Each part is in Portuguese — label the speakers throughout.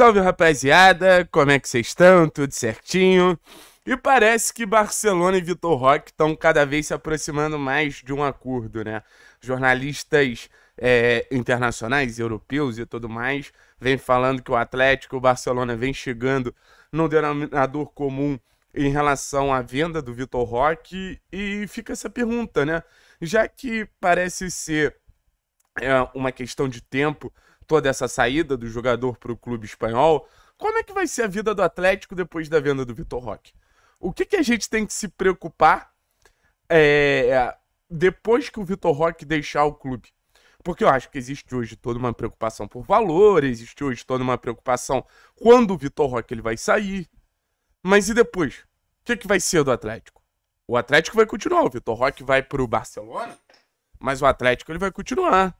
Speaker 1: Salve rapaziada, como é que vocês estão? Tudo certinho? E parece que Barcelona e Vitor Roque estão cada vez se aproximando mais de um acordo, né? Jornalistas é, internacionais, europeus e tudo mais, vem falando que o Atlético e o Barcelona vem chegando no denominador comum em relação à venda do Vitor Roque. E fica essa pergunta, né? Já que parece ser é, uma questão de tempo toda essa saída do jogador para o clube espanhol, como é que vai ser a vida do Atlético depois da venda do Vitor Roque? O que, que a gente tem que se preocupar é, depois que o Vitor Roque deixar o clube? Porque eu acho que existe hoje toda uma preocupação por valor, existe hoje toda uma preocupação quando o Vitor Roque ele vai sair. Mas e depois? O que, que vai ser do Atlético? O Atlético vai continuar, o Vitor Roque vai para o Barcelona, mas o Atlético ele vai continuar.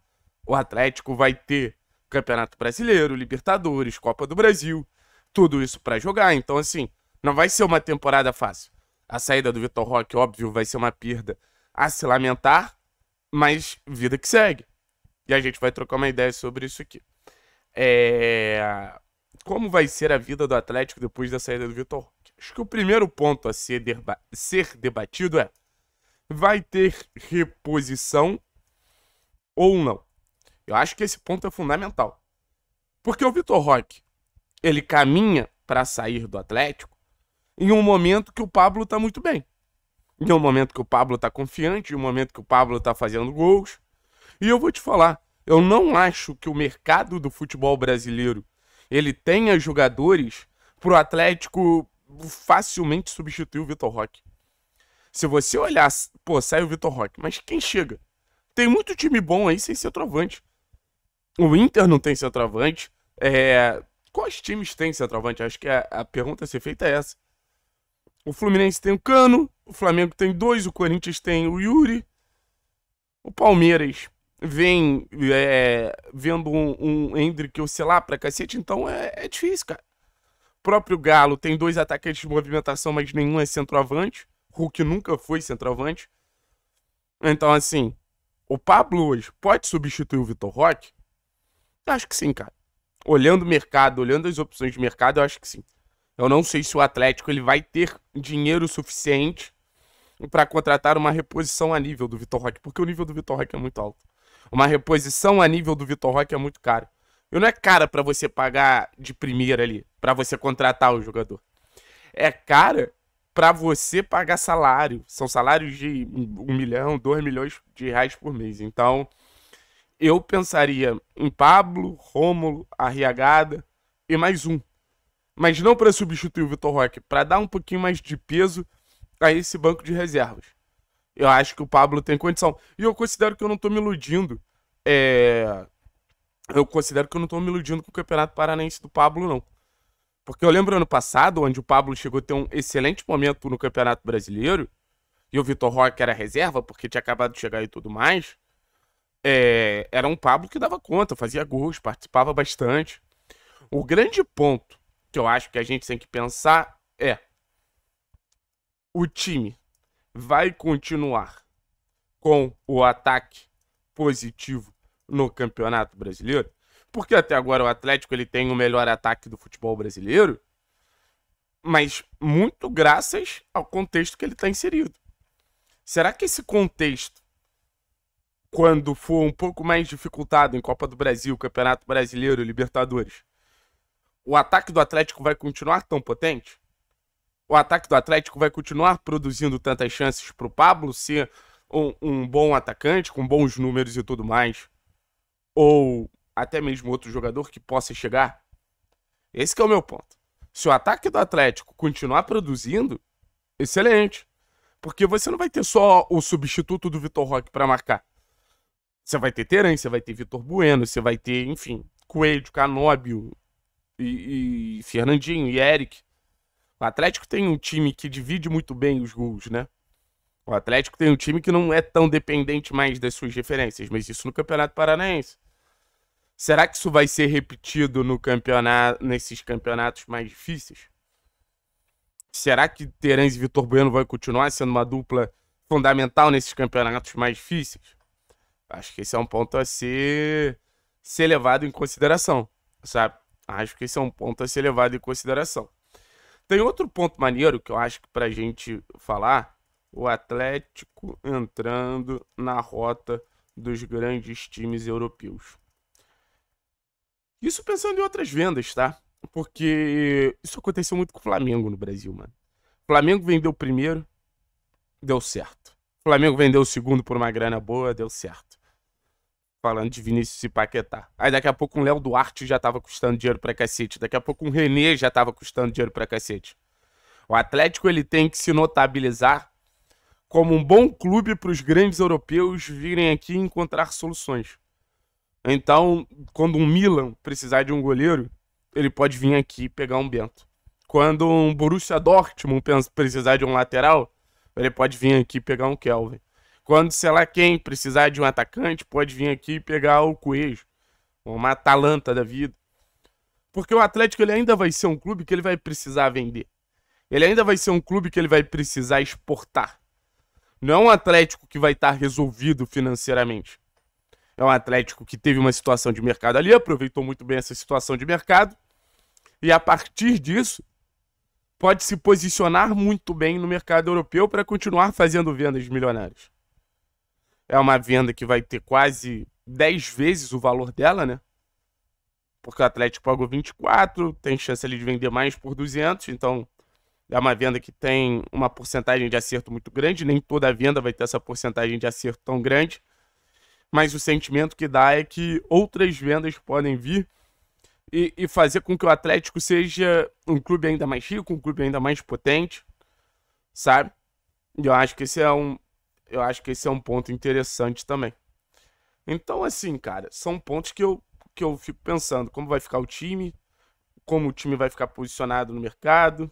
Speaker 1: O Atlético vai ter Campeonato Brasileiro, Libertadores, Copa do Brasil, tudo isso para jogar. Então, assim, não vai ser uma temporada fácil. A saída do Vitor Roque, óbvio, vai ser uma perda a se lamentar, mas vida que segue. E a gente vai trocar uma ideia sobre isso aqui. É... Como vai ser a vida do Atlético depois da saída do Vitor Roque? Acho que o primeiro ponto a ser, deba ser debatido é: vai ter reposição ou não? Eu acho que esse ponto é fundamental. Porque o Vitor Roque, ele caminha para sair do Atlético em um momento que o Pablo tá muito bem. Em um momento que o Pablo tá confiante, em um momento que o Pablo tá fazendo gols. E eu vou te falar, eu não acho que o mercado do futebol brasileiro ele tenha jogadores pro Atlético facilmente substituir o Vitor Roque. Se você olhar, pô, sai o Vitor Roque, mas quem chega? Tem muito time bom aí sem centroavante. O Inter não tem centroavante. É... Quais times têm centroavante? Acho que a, a pergunta a ser feita é essa. O Fluminense tem o Cano, o Flamengo tem dois, o Corinthians tem o Yuri. O Palmeiras vem é, vendo um, um Hendrick oscilar pra cacete, então é, é difícil, cara. O próprio Galo tem dois atacantes de movimentação, mas nenhum é centroavante. Hulk nunca foi centroavante. Então, assim, o Pablo hoje pode substituir o Vitor Roque? Eu acho que sim, cara. Olhando o mercado, olhando as opções de mercado, eu acho que sim. Eu não sei se o Atlético ele vai ter dinheiro suficiente para contratar uma reposição a nível do Vitor Roque, porque o nível do Vitor Roque é muito alto. Uma reposição a nível do Vitor Roque é muito caro. E não é cara para você pagar de primeira ali, para você contratar o jogador. É cara para você pagar salário. São salários de um milhão, dois milhões de reais por mês. Então, eu pensaria em Pablo, Rômulo, Arriagada e mais um. Mas não para substituir o Vitor Roque, para dar um pouquinho mais de peso a esse banco de reservas. Eu acho que o Pablo tem condição. E eu considero que eu não estou me iludindo. É... Eu considero que eu não estou me iludindo com o Campeonato Paranense do Pablo, não. Porque eu lembro ano passado, onde o Pablo chegou a ter um excelente momento no Campeonato Brasileiro, e o Vitor Roque era reserva, porque tinha acabado de chegar e tudo mais é, era um Pablo que dava conta, fazia gols, participava bastante. O grande ponto que eu acho que a gente tem que pensar é: o time vai continuar com o ataque positivo no Campeonato Brasileiro? Porque até agora o Atlético ele tem o melhor ataque do futebol brasileiro, mas muito graças ao contexto que ele está inserido. Será que esse contexto quando for um pouco mais dificultado em Copa do Brasil, Campeonato Brasileiro, Libertadores, o ataque do Atlético vai continuar tão potente? O ataque do Atlético vai continuar produzindo tantas chances para o Pablo ser um, um bom atacante, com bons números e tudo mais? Ou até mesmo outro jogador que possa chegar? Esse é o meu ponto. Se o ataque do Atlético continuar produzindo, excelente. Porque você não vai ter só o substituto do Vitor Roque para marcar. Você vai ter Teran, você vai ter Vitor Bueno, você vai ter, enfim, Coelho, Canóbio e, e Fernandinho e Eric. O Atlético tem um time que divide muito bem os gols, né? O Atlético tem um time que não é tão dependente mais das suas referências, mas isso no Campeonato Paranaense. Será que isso vai ser repetido no campeonato, nesses campeonatos mais difíceis? Será que Terence e Vitor Bueno vão continuar sendo uma dupla fundamental nesses campeonatos mais difíceis? Acho que esse é um ponto a ser, ser levado em consideração, sabe? Acho que esse é um ponto a ser levado em consideração. Tem outro ponto maneiro que eu acho que pra gente falar, o Atlético entrando na rota dos grandes times europeus. Isso pensando em outras vendas, tá? Porque isso aconteceu muito com o Flamengo no Brasil, mano. O Flamengo vendeu o primeiro, deu certo. O Flamengo vendeu o segundo por uma grana boa, deu certo falando de Vinícius e Paquetá. Aí daqui a pouco um Léo Duarte já tava custando dinheiro pra cacete. Daqui a pouco um René já tava custando dinheiro pra cacete. O Atlético ele tem que se notabilizar como um bom clube para os grandes europeus virem aqui e encontrar soluções. Então, quando um Milan precisar de um goleiro, ele pode vir aqui pegar um Bento. Quando um Borussia Dortmund precisar de um lateral, ele pode vir aqui pegar um Kelvin. Quando, sei lá quem, precisar de um atacante, pode vir aqui e pegar o Coelho. Uma Atalanta da vida. Porque o Atlético ele ainda vai ser um clube que ele vai precisar vender. Ele ainda vai ser um clube que ele vai precisar exportar. Não é um Atlético que vai estar resolvido financeiramente. É um Atlético que teve uma situação de mercado ali, aproveitou muito bem essa situação de mercado. E a partir disso, pode se posicionar muito bem no mercado europeu para continuar fazendo vendas milionárias é uma venda que vai ter quase 10 vezes o valor dela, né? Porque o Atlético pagou 24, tem chance ali de vender mais por 200, então é uma venda que tem uma porcentagem de acerto muito grande, nem toda venda vai ter essa porcentagem de acerto tão grande, mas o sentimento que dá é que outras vendas podem vir e, e fazer com que o Atlético seja um clube ainda mais rico, um clube ainda mais potente, sabe? Eu acho que esse é um, eu acho que esse é um ponto interessante também. Então, assim, cara, são pontos que eu, que eu fico pensando. Como vai ficar o time? Como o time vai ficar posicionado no mercado?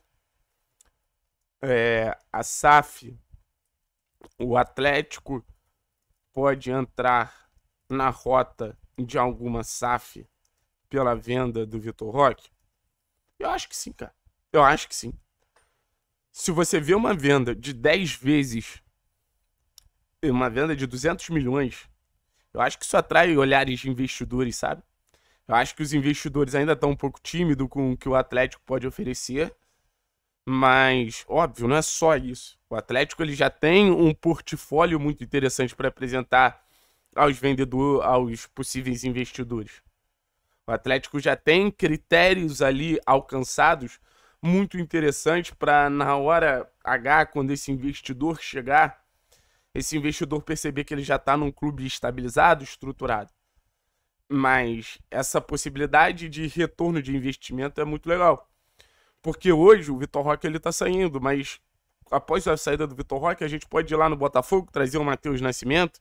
Speaker 1: É, a SAF, o Atlético, pode entrar na rota de alguma SAF pela venda do Vitor Roque? Eu acho que sim, cara. Eu acho que sim. Se você vê uma venda de 10 vezes uma venda de 200 milhões, eu acho que isso atrai olhares de investidores, sabe? Eu acho que os investidores ainda estão um pouco tímidos com o que o Atlético pode oferecer. Mas, óbvio, não é só isso. O Atlético ele já tem um portfólio muito interessante para apresentar aos vendedores, aos possíveis investidores. O Atlético já tem critérios ali alcançados muito interessantes para na hora H, quando esse investidor chegar, esse investidor perceber que ele já está num clube estabilizado, estruturado. Mas essa possibilidade de retorno de investimento é muito legal. Porque hoje o Vitor Roque ele tá saindo, mas após a saída do Vitor Roque, a gente pode ir lá no Botafogo trazer o Matheus Nascimento,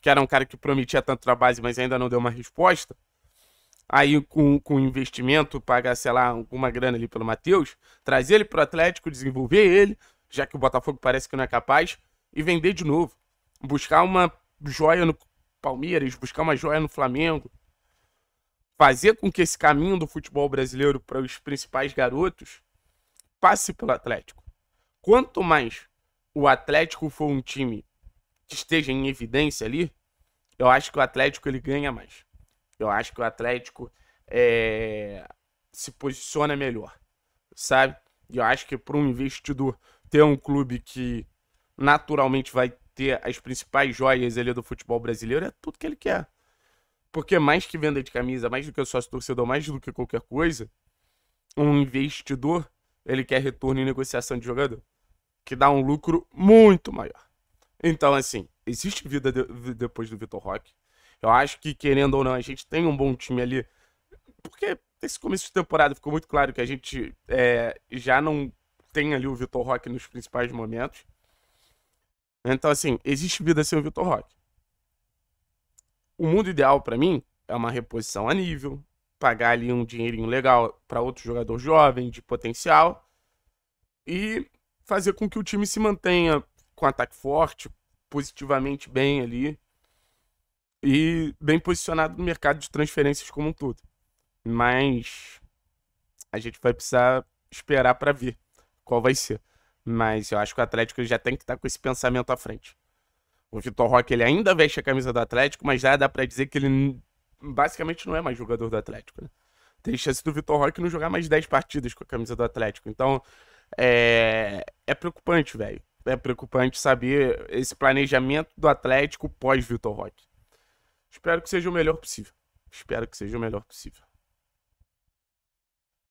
Speaker 1: que era um cara que prometia tanto na base, mas ainda não deu uma resposta. Aí com, com investimento, pagar, sei lá, alguma grana ali pelo Matheus, trazer ele para o Atlético, desenvolver ele, já que o Botafogo parece que não é capaz, e vender de novo. Buscar uma joia no Palmeiras, buscar uma joia no Flamengo. Fazer com que esse caminho do futebol brasileiro para os principais garotos passe pelo Atlético. Quanto mais o Atlético for um time que esteja em evidência ali, eu acho que o Atlético ele ganha mais. Eu acho que o Atlético é, se posiciona melhor, sabe? E eu acho que para um investidor ter um clube que naturalmente vai ter as principais joias ali do futebol brasileiro, é tudo que ele quer. Porque mais que venda de camisa, mais do que sócio torcedor, mais do que qualquer coisa, um investidor, ele quer retorno em negociação de jogador, que dá um lucro muito maior. Então, assim, existe vida de, depois do Vitor Roque. Eu acho que, querendo ou não, a gente tem um bom time ali. Porque esse começo de temporada ficou muito claro que a gente é, já não tem ali o Vitor Roque nos principais momentos. Então, assim, existe vida sem o Vitor Roque. O mundo ideal para mim é uma reposição a nível, pagar ali um dinheirinho legal para outro jogador jovem, de potencial, e fazer com que o time se mantenha com ataque forte, positivamente bem ali, e bem posicionado no mercado de transferências como um todo. Mas a gente vai precisar esperar para ver qual vai ser. Mas eu acho que o Atlético já tem que estar tá com esse pensamento à frente. O Vitor Roque ele ainda veste a camisa do Atlético, mas já dá para dizer que ele basicamente não é mais jogador do Atlético. Né? Tem chance do Vitor Roque não jogar mais 10 partidas com a camisa do Atlético. Então é, é preocupante, velho. É preocupante saber esse planejamento do Atlético pós-Vitor Roque. Espero que seja o melhor possível. Espero que seja o melhor possível.